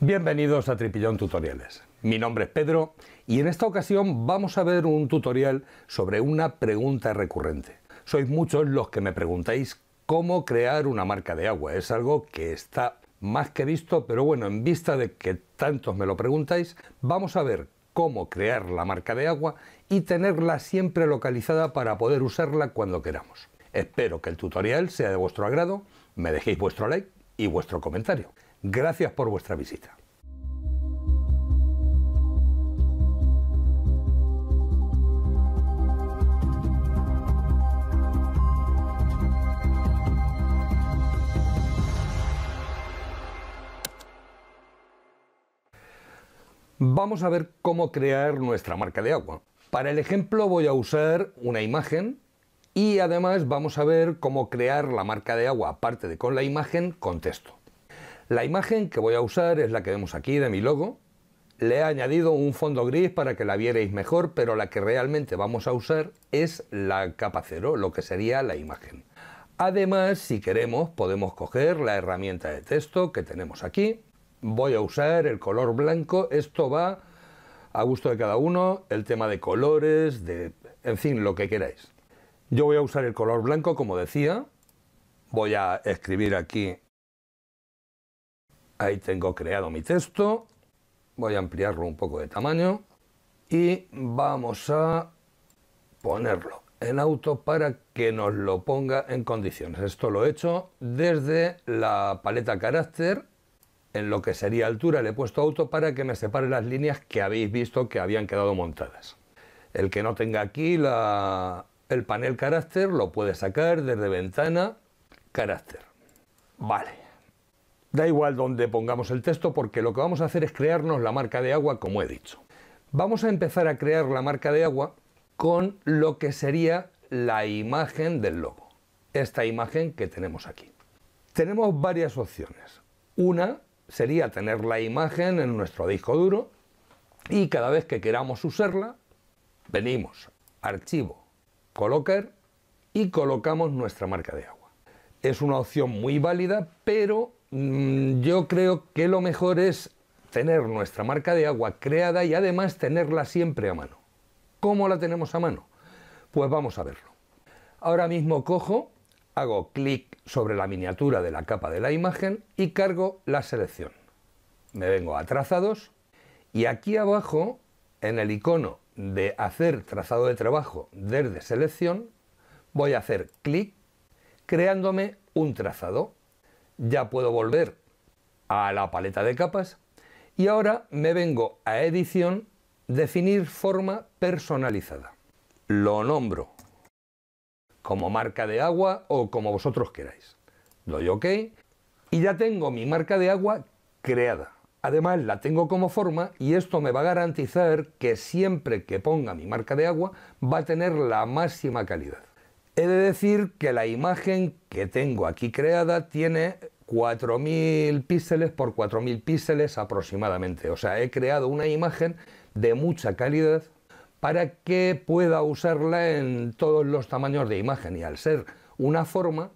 Bienvenidos a Tripillón Tutoriales. Mi nombre es Pedro y en esta ocasión vamos a ver un tutorial sobre una pregunta recurrente. Sois muchos los que me preguntáis cómo crear una marca de agua. Es algo que está más que visto, pero bueno, en vista de que tantos me lo preguntáis, vamos a ver cómo crear la marca de agua y tenerla siempre localizada para poder usarla cuando queramos. Espero que el tutorial sea de vuestro agrado, me dejéis vuestro like y vuestro comentario. Gracias por vuestra visita. Vamos a ver cómo crear nuestra marca de agua. Para el ejemplo voy a usar una imagen y además vamos a ver cómo crear la marca de agua, aparte de con la imagen, con texto. La imagen que voy a usar es la que vemos aquí de mi logo. Le he añadido un fondo gris para que la vierais mejor, pero la que realmente vamos a usar es la capa cero, lo que sería la imagen. Además, si queremos, podemos coger la herramienta de texto que tenemos aquí. Voy a usar el color blanco, esto va a gusto de cada uno, el tema de colores, de, en fin, lo que queráis. Yo voy a usar el color blanco, como decía. Voy a escribir aquí Ahí tengo creado mi texto. Voy a ampliarlo un poco de tamaño. Y vamos a ponerlo en auto para que nos lo ponga en condiciones. Esto lo he hecho desde la paleta carácter. En lo que sería altura le he puesto auto para que me separe las líneas que habéis visto que habían quedado montadas. El que no tenga aquí el panel carácter lo puede sacar desde ventana carácter. Vale. Da igual donde pongamos el texto porque lo que vamos a hacer es crearnos la marca de agua como he dicho. Vamos a empezar a crear la marca de agua con lo que sería la imagen del logo. Esta imagen que tenemos aquí. Tenemos varias opciones. Una sería tener la imagen en nuestro disco duro y cada vez que queramos usarla, venimos, archivo, colocar y colocamos nuestra marca de agua. Es una opción muy válida, pero Mm, yo creo que lo mejor es tener nuestra marca de agua creada y además tenerla siempre a mano. ¿Cómo la tenemos a mano? Pues vamos a verlo. Ahora mismo cojo, hago clic sobre la miniatura de la capa de la imagen y cargo la selección. Me vengo a trazados y aquí abajo, en el icono de hacer trazado de trabajo desde selección, voy a hacer clic creándome un trazado ya puedo volver a la paleta de capas y ahora me vengo a edición, definir forma personalizada. Lo nombro como marca de agua o como vosotros queráis. Doy OK y ya tengo mi marca de agua creada. Además la tengo como forma y esto me va a garantizar que siempre que ponga mi marca de agua va a tener la máxima calidad. He de decir que la imagen que tengo aquí creada tiene 4.000 píxeles por 4.000 píxeles aproximadamente. O sea, he creado una imagen de mucha calidad para que pueda usarla en todos los tamaños de imagen. Y al ser una forma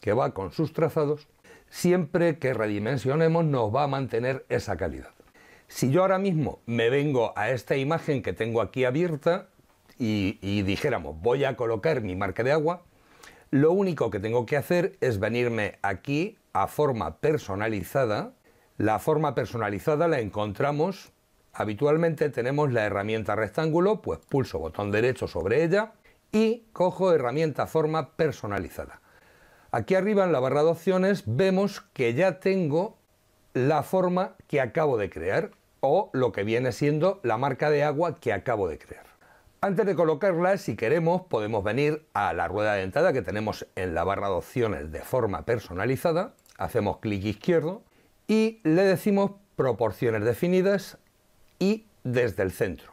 que va con sus trazados, siempre que redimensionemos nos va a mantener esa calidad. Si yo ahora mismo me vengo a esta imagen que tengo aquí abierta, y, dijéramos, voy a colocar mi marca de agua, lo único que tengo que hacer es venirme aquí a forma personalizada. La forma personalizada la encontramos habitualmente, tenemos la herramienta rectángulo, pues pulso botón derecho sobre ella y cojo herramienta forma personalizada. Aquí arriba en la barra de opciones vemos que ya tengo la forma que acabo de crear o lo que viene siendo la marca de agua que acabo de crear. Antes de colocarla, si queremos, podemos venir a la rueda de entrada que tenemos en la barra de opciones de forma personalizada, hacemos clic izquierdo y le decimos proporciones definidas y desde el centro.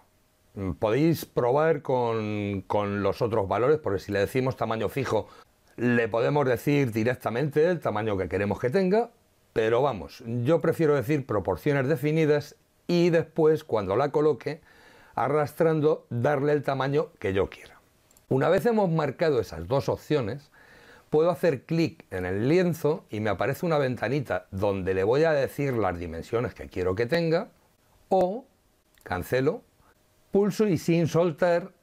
Podéis probar con, con los otros valores, porque si le decimos tamaño fijo, le podemos decir directamente el tamaño que queremos que tenga, pero vamos, yo prefiero decir proporciones definidas y después cuando la coloque, arrastrando, darle el tamaño que yo quiera. Una vez hemos marcado esas dos opciones, puedo hacer clic en el lienzo y me aparece una ventanita donde le voy a decir las dimensiones que quiero que tenga o cancelo, pulso y sin soltar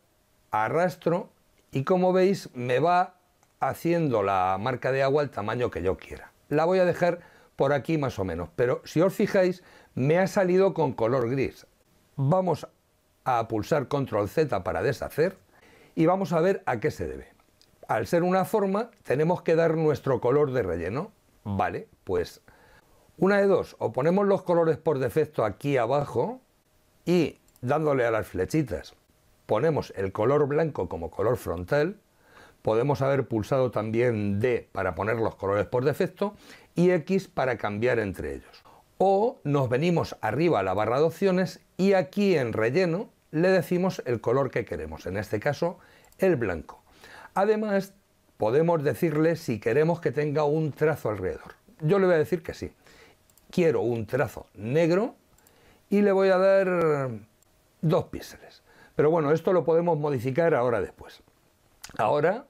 arrastro y como veis me va haciendo la marca de agua el tamaño que yo quiera. La voy a dejar por aquí más o menos, pero si os fijáis me ha salido con color gris. Vamos a pulsar control Z para deshacer y vamos a ver a qué se debe. Al ser una forma, tenemos que dar nuestro color de relleno. Mm. Vale, pues una de dos, o ponemos los colores por defecto aquí abajo y dándole a las flechitas ponemos el color blanco como color frontal, podemos haber pulsado también D para poner los colores por defecto y X para cambiar entre ellos o nos venimos arriba a la barra de opciones y aquí en relleno le decimos el color que queremos, en este caso el blanco. Además, podemos decirle si queremos que tenga un trazo alrededor. Yo le voy a decir que sí. Quiero un trazo negro y le voy a dar dos píxeles. Pero bueno, esto lo podemos modificar ahora después. Ahora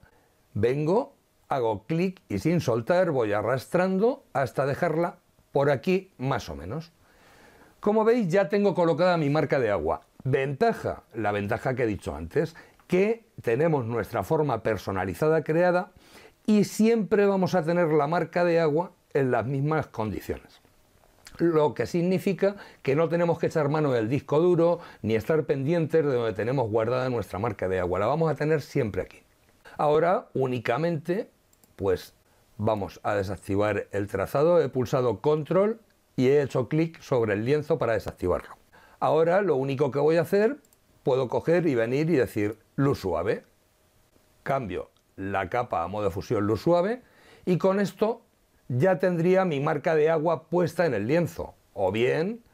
vengo, hago clic y sin soltar voy arrastrando hasta dejarla por aquí más o menos. Como veis ya tengo colocada mi marca de agua. Ventaja, la ventaja que he dicho antes, que tenemos nuestra forma personalizada creada y siempre vamos a tener la marca de agua en las mismas condiciones. Lo que significa que no tenemos que echar mano del disco duro ni estar pendientes de donde tenemos guardada nuestra marca de agua. La vamos a tener siempre aquí. Ahora únicamente pues Vamos a desactivar el trazado. He pulsado control y he hecho clic sobre el lienzo para desactivarlo. Ahora lo único que voy a hacer, puedo coger y venir y decir luz suave. Cambio la capa a modo fusión luz suave y con esto ya tendría mi marca de agua puesta en el lienzo. O bien,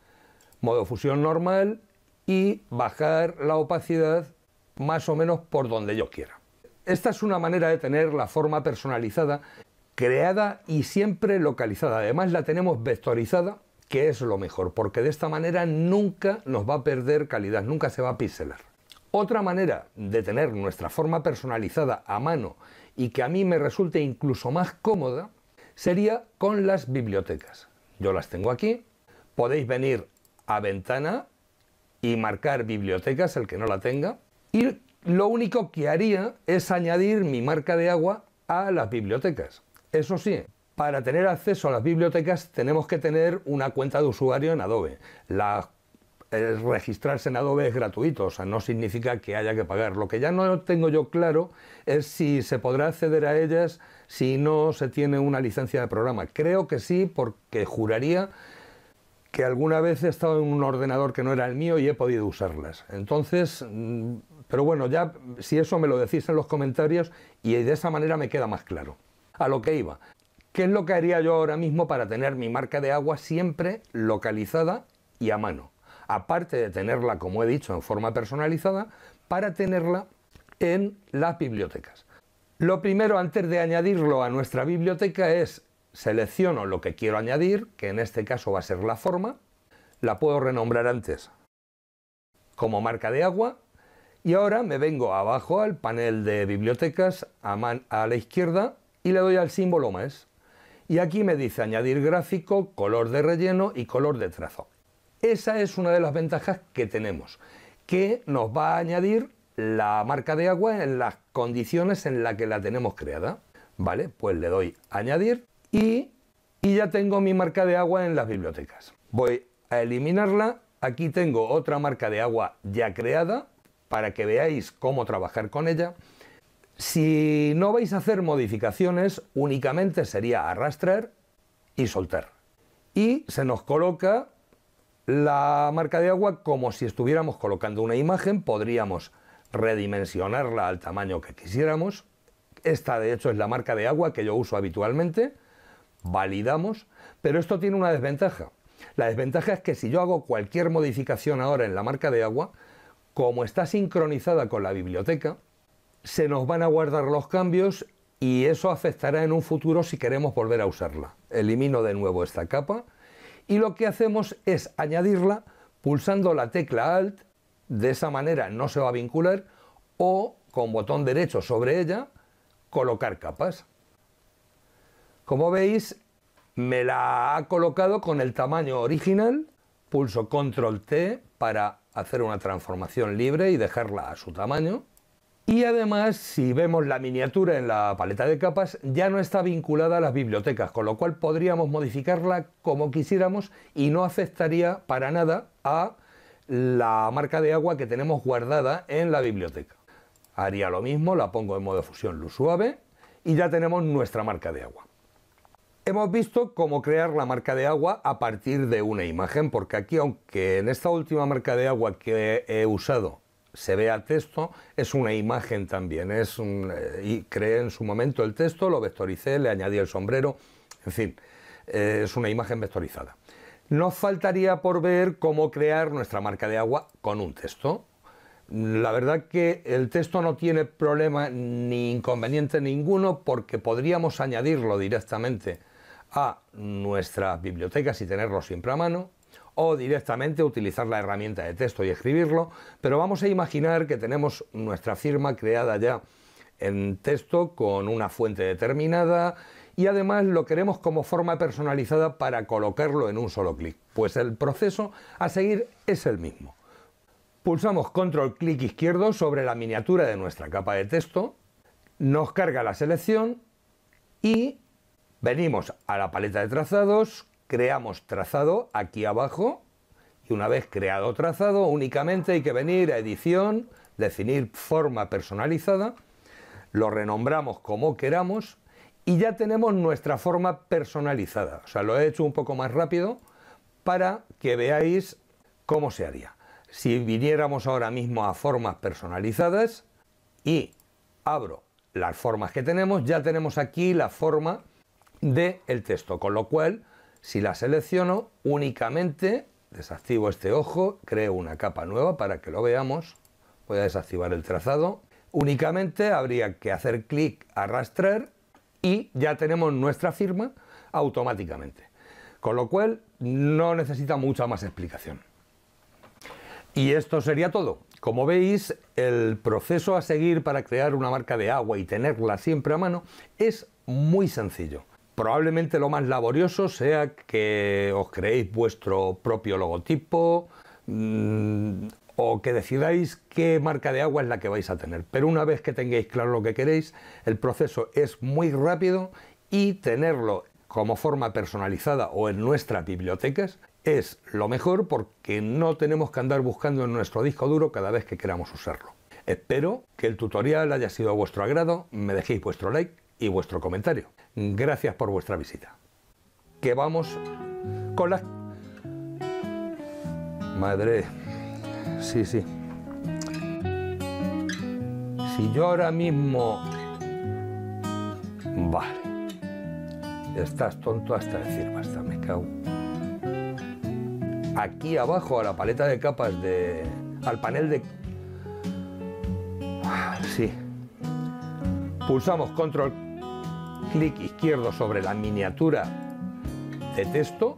modo fusión normal y bajar la opacidad más o menos por donde yo quiera. Esta es una manera de tener la forma personalizada creada y siempre localizada. Además la tenemos vectorizada, que es lo mejor, porque de esta manera nunca nos va a perder calidad, nunca se va a pixelar. Otra manera de tener nuestra forma personalizada a mano y que a mí me resulte incluso más cómoda sería con las bibliotecas. Yo las tengo aquí, podéis venir a ventana y marcar bibliotecas, el que no la tenga, y lo único que haría es añadir mi marca de agua a las bibliotecas. Eso sí, para tener acceso a las bibliotecas tenemos que tener una cuenta de usuario en Adobe. registrarse en Adobe es gratuito, o sea, no significa que haya que pagar. Lo que ya no tengo yo claro es si se podrá acceder a ellas si no se tiene una licencia de programa. Creo que sí, porque juraría que alguna vez he estado en un ordenador que no era el mío y he podido usarlas. Entonces, mm, pero bueno, ya si eso me lo decís en los comentarios y de esa manera me queda más claro a lo que iba. ¿Qué es lo que haría yo ahora mismo para tener mi marca de agua siempre localizada y a mano? Aparte de tenerla, como he dicho, en forma personalizada, para tenerla en las bibliotecas. Lo primero antes de añadirlo a nuestra biblioteca es selecciono lo que quiero añadir, que en este caso va a ser la forma, la puedo renombrar antes como marca de agua y ahora me vengo abajo al panel de bibliotecas a, a la izquierda y le doy al símbolo más. Y aquí me dice añadir gráfico, color de relleno y color de trazo. Esa es una de las ventajas que tenemos, que nos va a añadir la marca de agua en las condiciones en las que la tenemos creada. Vale, pues le doy añadir y, y ya tengo mi marca de agua en las bibliotecas. Voy a eliminarla. Aquí tengo otra marca de agua ya creada para que veáis cómo trabajar con ella. Si no vais a hacer modificaciones, únicamente sería arrastrar y soltar. Y se nos coloca la marca de agua como si estuviéramos colocando una imagen, podríamos redimensionarla al tamaño que quisiéramos. Esta de hecho es la marca de agua que yo uso habitualmente, validamos, pero esto tiene una desventaja. La desventaja es que si yo hago cualquier modificación ahora en la marca de agua, como está sincronizada con la biblioteca, se nos van a guardar los cambios y eso afectará en un futuro si queremos volver a usarla. Elimino de nuevo esta capa y lo que hacemos es añadirla pulsando la tecla Alt, de esa manera no se va a vincular, o con botón derecho sobre ella, colocar capas. Como veis, me la ha colocado con el tamaño original, pulso Control T para hacer una transformación libre y dejarla a su tamaño. Y además, si vemos la miniatura en la paleta de capas, ya no está vinculada a las bibliotecas, con lo cual podríamos modificarla como quisiéramos y no afectaría para nada a la marca de agua que tenemos guardada en la biblioteca. Haría lo mismo, la pongo en modo fusión luz suave y ya tenemos nuestra marca de agua. Hemos visto cómo crear la marca de agua a partir de una imagen, porque aquí, aunque en esta última marca de agua que he usado se vea al texto, es una imagen también, es un, eh, y creé en su momento el texto, lo vectoricé, le añadí el sombrero, en fin, eh, es una imagen vectorizada. Nos faltaría por ver cómo crear nuestra marca de agua con un texto. La verdad que el texto no tiene problema ni inconveniente ninguno porque podríamos añadirlo directamente a nuestras bibliotecas y tenerlo siempre a mano o directamente utilizar la herramienta de texto y escribirlo, pero vamos a imaginar que tenemos nuestra firma creada ya en texto con una fuente determinada y además lo queremos como forma personalizada para colocarlo en un solo clic. Pues el proceso a seguir es el mismo. Pulsamos control clic izquierdo sobre la miniatura de nuestra capa de texto, nos carga la selección y venimos a la paleta de trazados, creamos trazado aquí abajo y una vez creado trazado únicamente hay que venir a edición, definir forma personalizada, lo renombramos como queramos y ya tenemos nuestra forma personalizada. O sea, lo he hecho un poco más rápido para que veáis cómo se haría. Si viniéramos ahora mismo a formas personalizadas y abro las formas que tenemos, ya tenemos aquí la forma del texto, con lo cual si la selecciono, únicamente desactivo este ojo, creo una capa nueva para que lo veamos. Voy a desactivar el trazado. Únicamente habría que hacer clic, arrastrar y ya tenemos nuestra firma automáticamente. Con lo cual no necesita mucha más explicación. Y esto sería todo. Como veis, el proceso a seguir para crear una marca de agua y tenerla siempre a mano es muy sencillo. Probablemente lo más laborioso sea que os creéis vuestro propio logotipo mm, o que decidáis qué marca de agua es la que vais a tener. Pero una vez que tengáis claro lo que queréis, el proceso es muy rápido y tenerlo como forma personalizada o en nuestras bibliotecas es lo mejor porque no tenemos que andar buscando en nuestro disco duro cada vez que queramos usarlo. Espero que el tutorial haya sido a vuestro agrado, me dejéis vuestro like y vuestro comentario. Gracias por vuestra visita. Que vamos con la Madre, sí, sí. Si yo ahora mismo... Vale. Estás tonto hasta decir basta, me cago. Aquí abajo a la paleta de capas de... al panel de... Sí. Pulsamos control clic izquierdo sobre la miniatura de texto,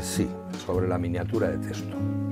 sí, sobre la miniatura de texto.